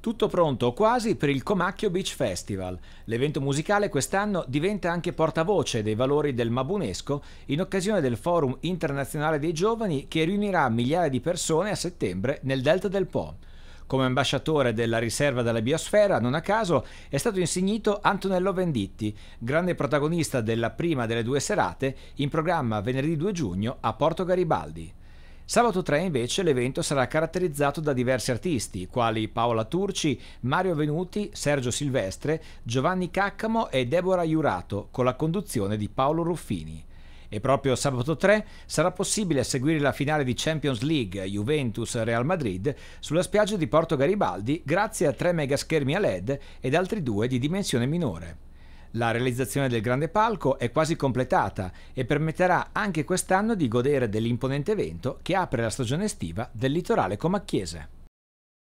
Tutto pronto quasi per il Comacchio Beach Festival. L'evento musicale quest'anno diventa anche portavoce dei valori del Mabunesco in occasione del Forum internazionale dei giovani che riunirà migliaia di persone a settembre nel Delta del Po. Come ambasciatore della riserva della biosfera, non a caso, è stato insignito Antonello Venditti, grande protagonista della prima delle due serate in programma venerdì 2 giugno a Porto Garibaldi. Sabato 3 invece l'evento sarà caratterizzato da diversi artisti, quali Paola Turci, Mario Venuti, Sergio Silvestre, Giovanni Caccamo e Deborah Jurato, con la conduzione di Paolo Ruffini. E proprio sabato 3 sarà possibile seguire la finale di Champions League Juventus-Real Madrid sulla spiaggia di Porto Garibaldi grazie a tre megaschermi a LED ed altri due di dimensione minore. La realizzazione del grande palco è quasi completata e permetterà anche quest'anno di godere dell'imponente evento che apre la stagione estiva del litorale comacchiese.